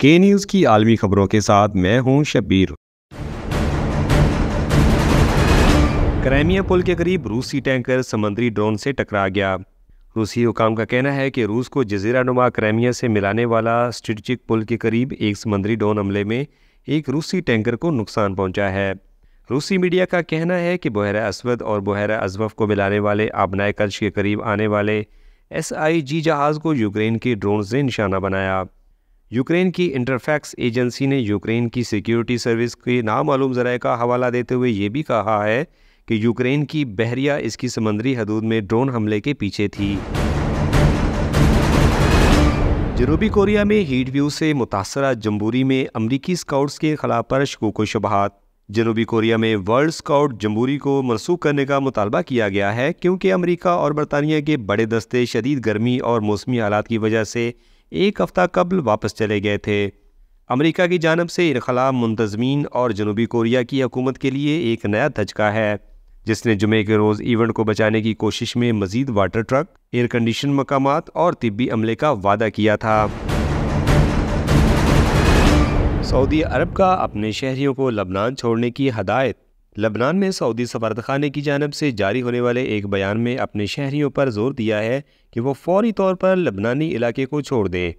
के न्यूज़ की आलमी खबरों के साथ मैं हूं शबीर क्राइमिया पुल के करीब रूसी टैंकर समंदरी ड्रोन से टकरा गया रूसी हुकाम का कहना है कि रूस को जजीरा नुमा क्राइमिया से मिलाने वाला स्ट्रेटिक पुल के करीब एक समंदरी ड्रोन हमले में एक रूसी टैंकर को नुकसान पहुंचा है रूसी मीडिया का कहना है कि बहरा असवद और बहरा अजवफ को मिलाने वाले आबनाए कल्श के करीब आने वाले एस आई जी जहाज़ को यूक्रेन के ड्रोन से निशाना बनाया यूक्रेन की इंटरफैक्स एजेंसी ने यूक्रेन की सिक्योरिटी सर्विस के नामालूम जराए का हवाला देते हुए ये भी कहा है कि यूक्रेन की बहरिया इसकी समंदरी हदूद में ड्रोन हमले के पीछे थी जनूबी कोरिया में हीट व्यू से मुतासरा जम्बूरी में अमरीकी स्काउट्स के खिलाफ पर शकोको शबहत जनूबी कोरिया में वर्ल्ड स्काउट जम्बूरी को मनसूख करने का मुतालबा किया गया है क्योंकि अमरीका और बरतानिया के बड़े दस्ते शदीद गर्मी और मौसमी हालात की वजह से एक हफ्ता कबल वापस चले गए थे अमरीका की जानब से इनखला मुंतजमीन और जनूबी कोरिया की हकूमत के लिए एक नया धचका है जिसने जुमे के रोज़ इवेंट को बचाने की कोशिश में मजीद वाटर ट्रक एयर कंडीशन मकाम और तिब्बी अमले का वादा किया था सऊदी अरब का अपने शहरियों को लबनान छोड़ने की हदायत लबनान में सऊदी सफारत खाने की जानब से जारी होने वाले एक बयान में अपने शहरीों पर जोर दिया है कि वो फौरी तौर पर लबनानी इलाके को छोड़ दें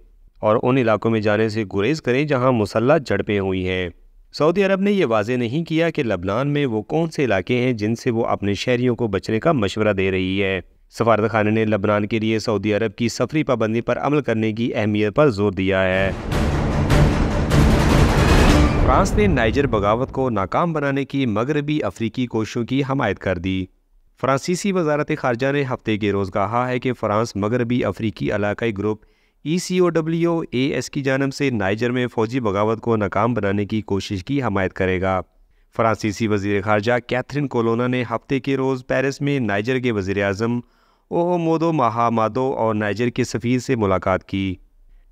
और उन इलाकों में जाने से गुरेज करें जहां मुसल्ह झड़पें हुई हैं सऊदी अरब ने यह वाजे नहीं किया कि लबनान में वो कौन से इलाके हैं जिनसे वो अपने शहरीों को बचने का मशवरा दे रही है सफारत खाना ने लबनान के लिए सऊदी अरब की सफरी पाबंदी पर अमल करने की अहमियत पर जोर दिया है फ्रांस ने नाइजर बगावत को नाकाम बनाने की मगरबी अफ्रीकी कोशिशों की हमायत कर दी फ्रांसीसी वजारत खारजा ने हफ्ते के रोज़ कहा है कि फ़्रांस मगरबी अफ्रीकी इलाकई group E C O W A S की जानब से नाइजर में फ़ौजी बगावत को नाकाम बनाने की कोशिश की हमायत करेगा फ्रांसीसी वजीर खारजा कैथरीन कोलोना ने हफ्ते के रोज़ पेरिस में नाइजर के वजीर अजम मोदो महामादो और नाइजर के सफ़ीर से मुलाकात की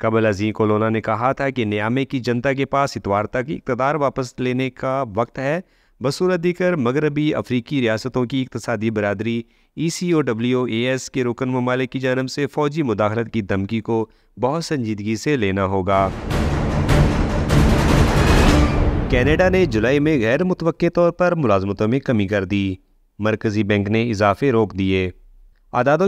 कबल अजी कोलोना ने कहा था कि न्यामे की जनता के पास इतवारता की इकतदार वापस लेने का वक्त है बसूरत दीकर मगरबी अफ्रीकी रियासतों की इकतदी बरदरी ई C O W A S के रुकन ममालिक की जानब से फ़ौजी मुदाखलत की धमकी को बहुत संजीदगी से लेना होगा कैनेडा ने जुलाई में गैर मुतव तौर पर मुलाजमतों में कमी कर दी मरकज़ी बैंक ने इजाफे रोक दिए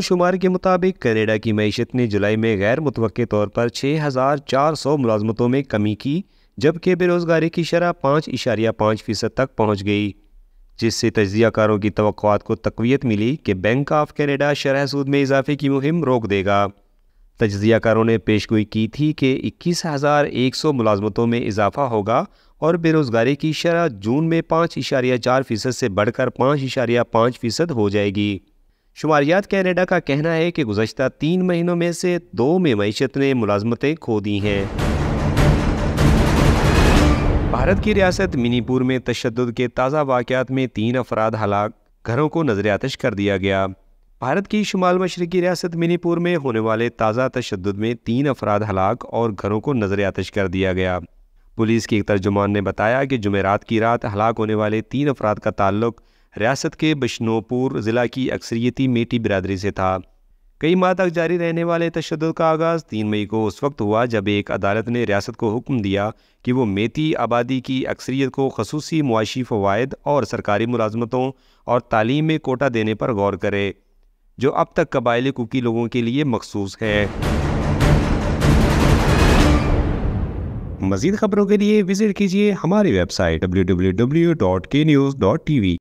शुमार के मुताबिक कनेडा की मीशत ने जुलाई में गैर मुतव तौर पर छः हज़ार चार सौ मुलाजमतों में कमी की जबकि बेरोज़गारी की शरह पाँच इशारिया पाँच फ़ीसद तक पहुँच गई जिससे तजियाकारों की तो को तकवीत मिली कि बैंक ऑफ कनेडा शरह सूद में इजाफे की मुहिम रोक देगा तजियाकारों ने पेशगोई की थी कि इक्कीस हज़ार एक सौ मुलाजमतों में इजाफा होगा और बेरोज़गारी की शरह जून में पाँच इशारिया चार फ़ीसद से बढ़कर पाँच इशारिया पाँच फ़ीसद हो जाएगी शुमारियात कैनेडा का कहना है कि गुजशत तीन महीनों में से दो में मीशत ने मुलाजमतें खो दी हैं भारत की रियासत मिनीपुर में तशद के ताज़ा वाक़ात में तीन अफराद हलाक घरों को नजर आतश कर दिया गया भारत की शुमाल मशरकी रियासत मिनीपुर में होने वाले ताज़ा तशद में तीन अफराद हलाक और घरों को नजर आतश कर दिया गया पुलिस के एक तर्जुमान ने बताया कि जुमेरात की रात हलाक होने वाले तीन अफराद का ताल्लुक रियासत के बिश्नोपुर ज़िला की अक्सरियती मेटी बिरादरी से था कई माह तक जारी रहने वाले तशद का आगाज़ तीन मई को उस वक्त हुआ जब एक अदालत ने रियासत को हुक्म दिया कि वो मेती आबादी की अक्सरियत को खसूसी मुआशी फ़वाद और सरकारी मुलाजमतों और तालीम में कोटा देने पर गौर करे जो अब तक कबायली कुकी लोगों के लिए मखसूस है मज़ीद खबरों के लिए विज़िट कीजिए हमारी website W W W dot K news dot T we